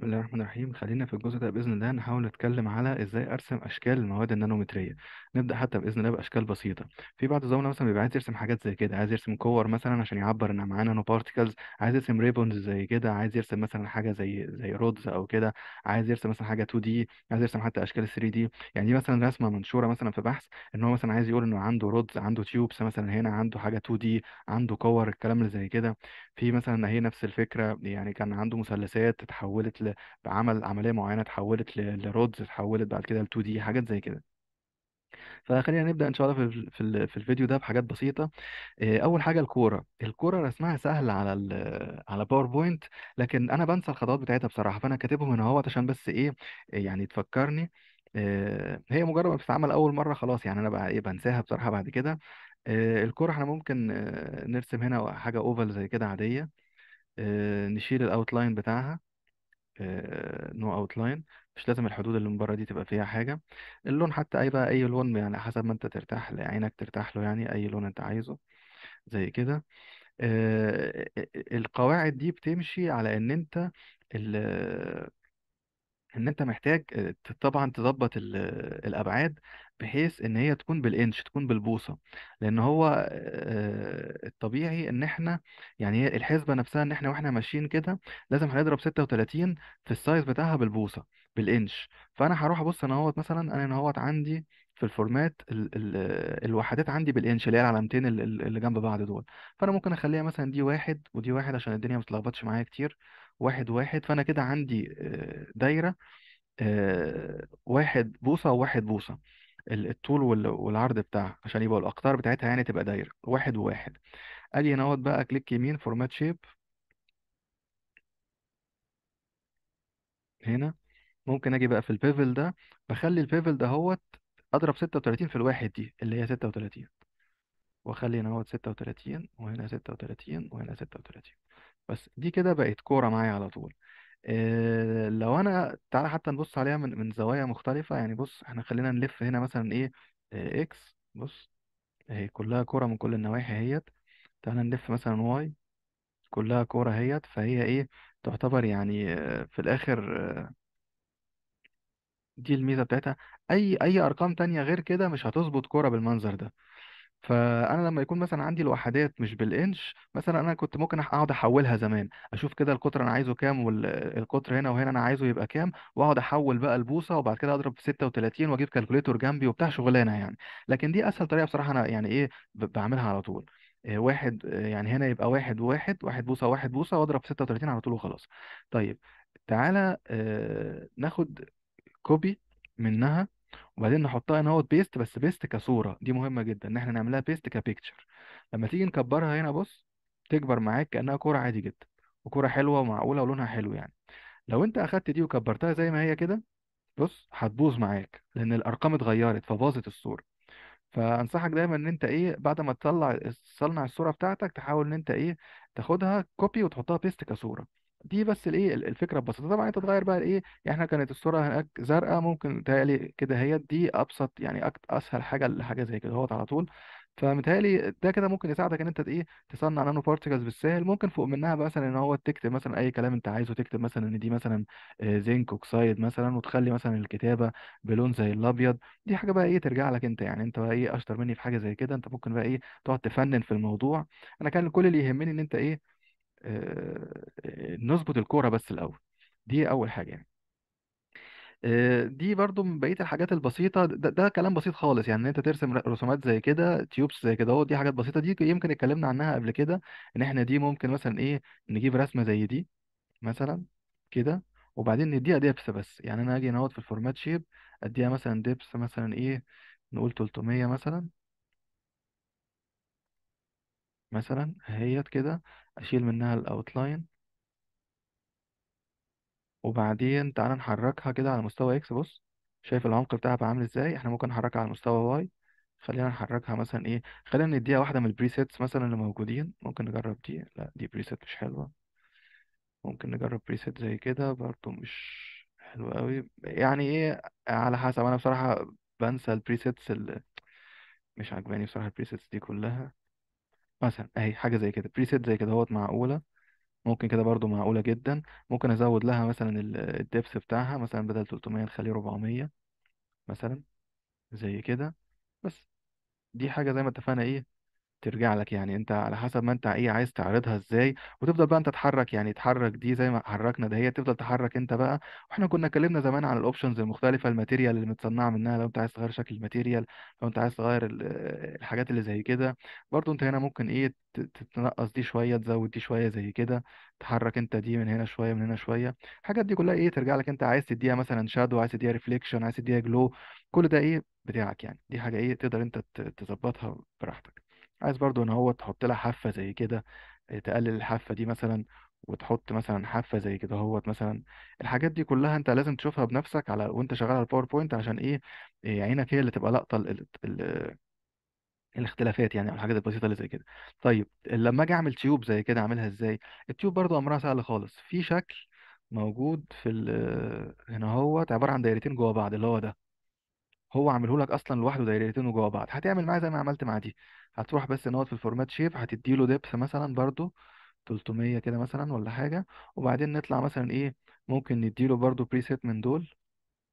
بسم الله الرحمن الرحيم خلينا في الجزء ده بإذن الله نحاول نتكلم على إزاي أرسم أشكال المواد النانومترية نبدأ حتى بإذن الله بأشكال بسيطة في بعض الزملاء مثلا بيبقى عايز يرسم حاجات زي كده عايز يرسم كور مثلا عشان يعبر إن معاه نانو بارتيكلز عايز يرسم ريبونز زي كده عايز يرسم مثلا حاجة زي زي رودز أو كده عايز يرسم مثلا حاجة 2 دي عايز يرسم حتى أشكال 3 دي يعني دي مثلا رسمة منشورة مثلا في بحث إن هو مثلا عايز يقول إنه عنده رودز عنده تيوبس مثلا هنا عنده حاجة 2 دي عنده كور الكلام اللي زي كده في مثلا هي نفس الفكرة يعني كان عنده مثلثات اتحولت ل بعمل عمليه معينه اتحولت ل... لرودز اتحولت بعد كده ل 2 دي حاجات زي كده فخلينا نبدا ان شاء الله في في الفيديو ده بحاجات بسيطه آه، اول حاجه الكوره الكوره رسمها سهل على على باوربوينت لكن انا بنسى الخطوات بتاعتها بصراحه فانا كاتبهم هنا اهوت عشان بس ايه يعني تفكرني آه، هي مجرد ما بتتعمل اول مره خلاص يعني انا بقى ايه بنساها بصراحه بعد كده آه، الكوره احنا ممكن نرسم هنا حاجه اوفال زي كده عاديه نشيل نشيل الاوتلاين بتاعها نو اوت لاين مش لازم الحدود اللي من بره دي تبقى فيها حاجه اللون حتى اي بقى اي لون يعني حسب ما انت ترتاح لعينك ترتاح له يعني اي لون انت عايزه زي كده آه، آه، آه، القواعد دي بتمشي على ان انت ال- ان انت محتاج آه، طبعا تظبط الابعاد بحيث ان هي تكون بالانش تكون بالبوصه لان هو آه، الطبيعي ان احنا يعني هي الحسبه نفسها ان احنا واحنا ماشيين كده لازم هنضرب 36 في السايز بتاعها بالبوصه بالانش فانا هروح ابص انا اهوت مثلا انا انا اهوت عندي في الفورمات ال ال الوحدات عندي بالانش اللي هي العلامتين اللي جنب بعض دول فانا ممكن اخليها مثلا دي واحد ودي واحد عشان الدنيا ما تتلخبطش معايا كتير واحد واحد فأنا كده عندي آه، دايرة آه، واحد بوصة وواحد بوصة الطول والعرض بتاعها عشان يبقى الأقطار بتاعتها يعني تبقى دايرة واحد وواحد اجي هنا اهوت بقى كليك يمين فورمات شيب هنا ممكن أجي بقى في البيفل ده بخلي البيفل ده اهوت أضرب 36 في الواحد دي اللي هي 36 واخلي هنا اهوت 36 وهنا 36 وهنا 36 بس دي كده بقت كورة معايا على طول إيه لو انا تعالى حتى نبص عليها من من زوايا مختلفة يعني بص احنا خلينا نلف هنا مثلا ايه إيه، اكس بص هي كلها كورة من كل النواحي اهيت تعالى نلف مثلا واي كلها كورة اهيت فهي ايه تعتبر يعني آه، في الاخر آه، دي الميزة بتاعتها اي اي ارقام تانية غير كده مش هتظبط كورة بالمنظر ده فانا لما يكون مثلا عندي الوحدات مش بالانش مثلا انا كنت ممكن اقعد احولها زمان اشوف كده القطر انا عايزه كام والقطر هنا وهنا انا عايزه يبقى كام واقعد احول بقى البوصه وبعد كده اضرب في 36 واجيب كالكوليتور جنبي وبتاع شغلانه يعني لكن دي اسهل طريقه بصراحه انا يعني ايه بعملها على طول آه، واحد آه، يعني هنا يبقى واحد وواحد واحد بوصه واحد بوصه واضرب في 36 على طول وخلاص طيب تعالى آه، ناخد كوبي منها وبعدين نحطها هنا اهوت بيست بس بيست كصوره دي مهمه جدا ان احنا نعملها بيست كبيكتشر لما تيجي نكبرها هنا بص تكبر معاك كانها كوره عادي جدا وكوره حلوه ومعقوله ولونها حلو يعني لو انت اخدت دي وكبرتها زي ما هي كده بص هتبوظ معاك لان الارقام اتغيرت فباظت الصوره فانصحك دايما ان انت ايه بعد ما تطلع تصنع الصوره بتاعتك تحاول ان انت ايه تاخدها كوبي وتحطها بيست كصوره دي بس الايه الفكره ببساطه طبعا انت تغير بقى الايه يعني احنا كانت الصوره هناك زرقاء ممكن تهيألي كده هي دي ابسط يعني أكت اسهل حاجه لحاجه زي كده اهوت على طول فمتهيألي ده كده ممكن يساعدك ان انت ايه تصنع نانو بارتيكلز بالسهل ممكن فوق منها مثلا ان هو تكتب مثلا اي كلام انت عايزه تكتب مثلا ان دي مثلا آه، زنك اوكسايد مثلا وتخلي مثلا الكتابه بلون زي الابيض دي حاجه بقى ايه ترجع لك انت يعني انت بقى ايه اشطر مني في حاجه زي كده انت ممكن بقى ايه تقعد تفنن في الموضوع انا كان كل اللي يهمني ان انت ايه آه، آه، نظبط الكوره بس الاول دي اول حاجه يعني آه، دي برضو من بقيه الحاجات البسيطه ده, ده كلام بسيط خالص يعني ان انت ترسم رسومات زي كده تيوبس زي كده اهو دي حاجات بسيطه دي يمكن اتكلمنا عنها قبل كده ان احنا دي ممكن مثلا ايه نجيب رسمه زي دي مثلا كده وبعدين نديها دبس بس يعني انا اجي هنا في الفورمات شيب اديها مثلا دبس مثلا ايه نقول 300 مثلا مثلا اهيت كده اشيل منها الاوتلاين وبعدين تعالى نحركها كده على مستوى اكس بص شايف العمق بتاعها بقى عامل ازاي احنا ممكن نحركها على مستوى واي خلينا نحركها مثلا ايه خلينا نديها واحده من البريسيتس مثلا اللي موجودين ممكن نجرب دي لا دي بريسيت مش حلوه ممكن نجرب بريسيت زي كده برضو مش حلو قوي يعني ايه على حسب انا بصراحه بنسى البريسيتس اللي مش عجباني بصراحه البريسيتس دي كلها مثلا اهي حاجه زي كده بريسيت زي كده اهوت معقوله ممكن كده برضو معقوله جدا ممكن ازود لها مثلا الدبس بتاعها مثلا بدل 300 نخليه 400 مثلا زي كده بس دي حاجه زي ما اتفقنا ايه ترجع لك يعني انت على حسب ما انت ايه عايز تعرضها ازاي وتفضل بقى انت تتحرك يعني تحرك دي زي ما حركنا ده هي تفضل تحرك انت بقى واحنا كنا اتكلمنا زمان عن الاوبشنز المختلفه الماتيريال اللي متصنعه منها لو انت عايز تغير شكل الماتيريال لو انت عايز تغير الحاجات اللي زي كده برضو انت هنا ممكن ايه تتنقص دي شويه تزود دي شويه زي كده تحرك انت دي من هنا شويه من هنا شويه الحاجات دي كلها ايه ترجع لك انت عايز تديها مثلا شادو عايز تديها ريفليكشن عايز تديها جلو كل ده ايه بتاعك يعني دي حاجه ايه تقدر انت تظبطها براحتك عايز برضو ان هو تحط لها حافة زي كده تقلل الحافة دي مثلا وتحط مثلا حافة زي كده اهوت مثلا الحاجات دي كلها انت لازم تشوفها بنفسك على وانت شغال على الباوربوينت عشان ايه عينك هي اللي تبقى لقطة ال- ال- الاختلافات يعني او الحاجات البسيطه اللي زي كده طيب لما اجي اعمل تيوب زي كده اعملها ازاي التيوب برضو امرها سهل خالص في شكل موجود في هنا اهوت عباره عن دايرتين جوا بعض اللي هو ده هو عامله لك اصلا لوحده دايرتين جوه بعض هتعمل معاه زي ما عملت مع دي هتروح بس نقط في الفورمات شيب هتديله دبس مثلا برضو 300 كده مثلا ولا حاجه وبعدين نطلع مثلا ايه ممكن نديله برضو بريسيت من دول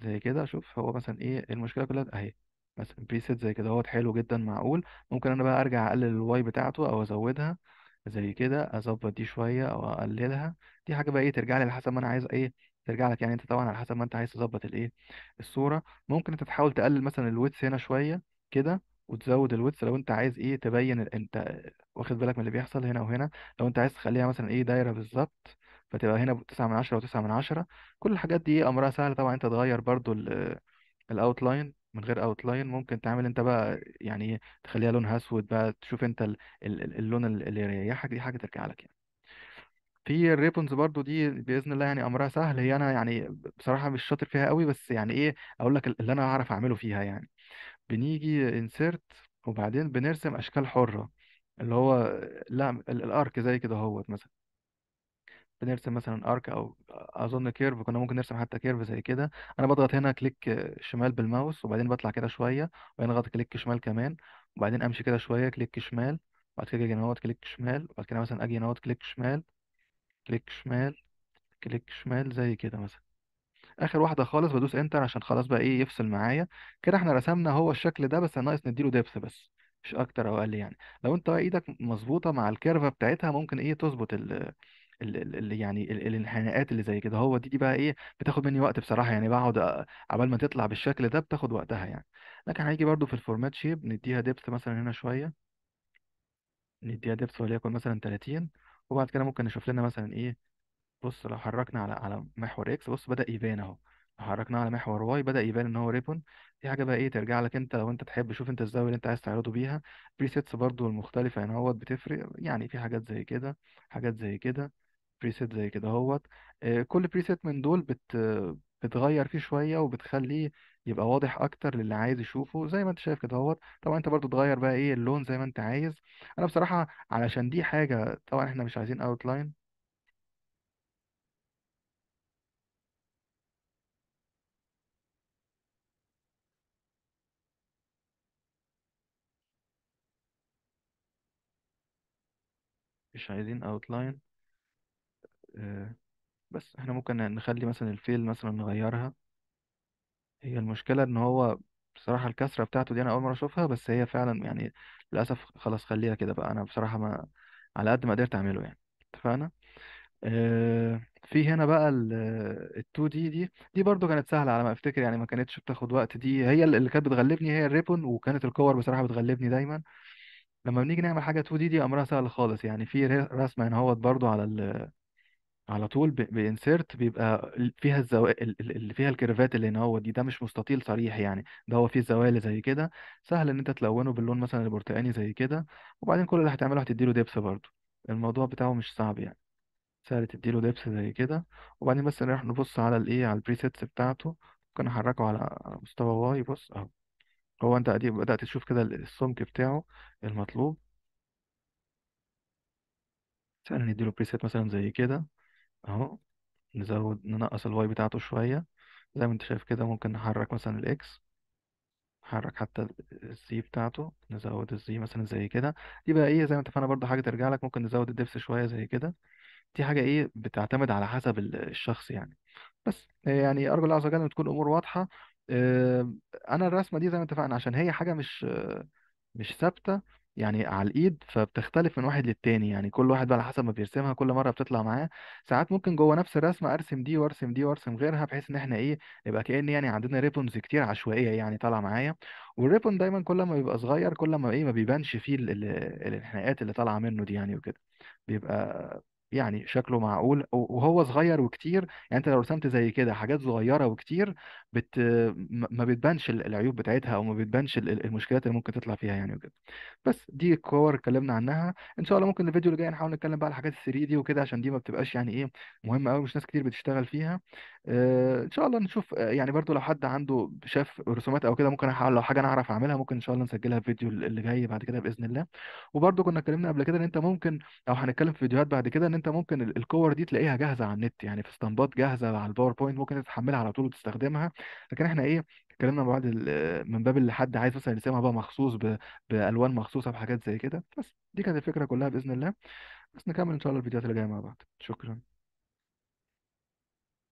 زي كده شوف هو مثلا ايه المشكله كلها اهي مثلا بريسيت زي كده اهوت حلو جدا معقول ممكن انا بقى ارجع اقلل الواي بتاعته او ازودها زي كده اظبط دي شويه او اقللها دي حاجه بقى ايه ترجع لي على حسب ما انا عايز ايه ترجع لك يعني انت طبعا على حسب ما انت عايز تظبط الايه الصوره ممكن انت تحاول تقلل مثلا الويدث هنا شويه كده وتزود الويدث لو انت عايز ايه تبين انت واخد بالك من اللي بيحصل هنا وهنا لو انت عايز تخليها مثلا ايه دايره بالظبط فتبقى هنا 9 من 10 و9 من 10 كل الحاجات دي امرها سهل طبعا انت تغير برضو الاوتلاين من غير اوتلاين ممكن تعمل انت بقى يعني ايه تخليها لونها اسود بقى تشوف انت اللون اللي يريحك دي حاجه ترجع لك يعني في الريبونز برضو دي باذن الله يعني امرها سهل هي انا يعني بصراحه مش شاطر فيها قوي بس يعني ايه اقول لك اللي انا اعرف اعمله فيها يعني بنيجي انسيرت وبعدين بنرسم اشكال حره اللي هو لا الارك زي كده اهوت مثلا بنرسم مثلا ارك او اظن كيرف كنا ممكن نرسم حتى كيرف زي كده انا بضغط هنا كليك شمال بالماوس وبعدين بطلع كده شويه وبعدين اضغط كليك شمال كمان وبعدين امشي كده شويه كليك شمال بعد كده اجي هنا اهوت كليك شمال وبعد كده مثلا اجي هنا اهوت كليك شمال كليك شمال كليك شمال زي كده مثلا اخر واحده خالص بدوس انتر عشان خلاص بقى ايه يفصل معايا كده احنا رسمنا هو الشكل ده بس ناقص نديله دبس بس مش اكتر او اقل يعني لو انت بقى ايدك مظبوطه مع الكيرفه بتاعتها ممكن ايه تظبط ال اللي يعني الانحناءات اللي زي كده هو دي دي بقى ايه بتاخد مني وقت بصراحه يعني بقعد عبال ما تطلع بالشكل ده بتاخد وقتها يعني لكن هيجي برضو في الفورمات شيب نديها دبس مثلا هنا شويه نديها دبس وليكن مثلا 30 وبعد كده ممكن نشوف لنا مثلا ايه بص لو حركنا على على محور اكس بص بدأ يبان اهو لو حركناه على محور واي بدأ يبان ان هو ريبون دي حاجه بقى ايه ترجع لك انت لو انت تحب شوف انت الزاويه اللي انت عايز تعرضه بيها بريسيتس برضو المختلفه يعني اهوت بتفرق يعني في حاجات زي كده حاجات زي كده بريسيت زي كده اهوت آه، كل بريسيت من دول بت بتغير فيه شويه وبتخليه يبقى واضح اكتر للي عايز يشوفه زي ما انت شايف كده اهوت طبعا انت برضو تغير بقى ايه اللون زي ما انت عايز انا بصراحة علشان دي حاجة طبعا احنا مش عايزين اوت لاين مش عايزين اوتلاين آه، بس احنا ممكن نخلي مثلا الفيل مثلا نغيرها هي المشكلة ان هو بصراحة الكسرة بتاعته دي انا اول مرة اشوفها بس هي فعلا يعني للاسف خلاص خليها كده بقى انا بصراحة ما على قد ما قدرت اعمله يعني اتفقنا آه، في هنا بقى ال 2 دي دي دي برضو كانت سهلة على ما افتكر يعني ما كانتش بتاخد وقت دي هي اللي كانت بتغلبني هي الريبون وكانت الكور بصراحة بتغلبني دايما لما بنيجي نعمل حاجة 2 دي دي امرها سهل خالص يعني في رسمة هنا اهوت برضو على على طول بانسيرت بيبقى فيها الزوايا اللي فيها الكيرفات اللي هنا هو دي ده مش مستطيل صريح يعني ده هو فيه زوايا زي كده سهل ان انت تلونه باللون مثلا البرتقاني زي كده وبعدين كل اللي هتعمله هتديله دبس برضو الموضوع بتاعه مش صعب يعني سهل تديله دبس زي كده وبعدين بس نروح نبص على الايه على البريسيتس بتاعته ممكن احركه على مستوى واي بص اهو هو انت ادي بدأت تشوف كده السمك بتاعه المطلوب سهل نديله بريسيت مثلا زي كده اهو نزود ننقص الواي بتاعته شوية زي ما انت شايف كده ممكن نحرك مثلا الاكس نحرك حتى الزي بتاعته نزود الزي مثلا زي كده دي بقى ايه زي ما اتفقنا برضه حاجة ترجع لك ممكن نزود الدبس شوية زي كده دي حاجة ايه بتعتمد على حسب الشخص يعني بس آه، يعني ارجو الله عز وجل ان تكون الامور واضحة آه، انا الرسمة دي زي ما اتفقنا عشان هي حاجة مش آه، مش ثابتة يعني على الايد فبتختلف من واحد للتاني يعني كل واحد بقى على حسب ما بيرسمها كل مره بتطلع معاه ساعات ممكن جوه نفس الرسمه ارسم دي وارسم دي وارسم غيرها بحيث ان احنا ايه نبقى كأن يعني عندنا ريبونز كتير عشوائيه يعني طالعه معايا والريبون دايما كل ما بيبقى صغير كل ما ايه ما بيبانش فيه الانحناءات اللي طالعه منه دي يعني وكده بيبقى يعني شكله معقول وهو صغير وكتير يعني انت لو رسمت زي كده حاجات صغيره وكتير بت ما بتبانش العيوب بتاعتها او ما بتبانش المشكلات اللي ممكن تطلع فيها يعني وكده بس دي الكور اتكلمنا عنها ان شاء الله ممكن الفيديو اللي جاي نحاول نتكلم بقى على الحاجات ال 3 دي وكده عشان دي ما بتبقاش يعني ايه مهمه قوي مش ناس كتير بتشتغل فيها آه، ان شاء الله نشوف آه، يعني برضو لو حد عنده شاف رسومات او كده ممكن أحاول لو حاجه انا اعرف اعملها ممكن ان شاء الله نسجلها في الفيديو اللي جاي بعد كده باذن الله وبرضو كنا اتكلمنا قبل كده ان انت ممكن او هنتكلم في فيديوهات بعد كده ان انت ممكن الكور دي تلاقيها جاهزه على النت يعني في اسطمبات جاهزه على الباوربوينت ممكن تتحملها على طول وتستخدمها لكن احنا ايه اتكلمنا مع بعض من باب اللي حد عايز مثلا يسمع بقى مخصوص بالوان مخصوصه بحاجات زي كده بس دي كانت الفكره كلها باذن الله بس نكمل ان شاء الله الفيديوهات اللي جايه مع بعض شكرا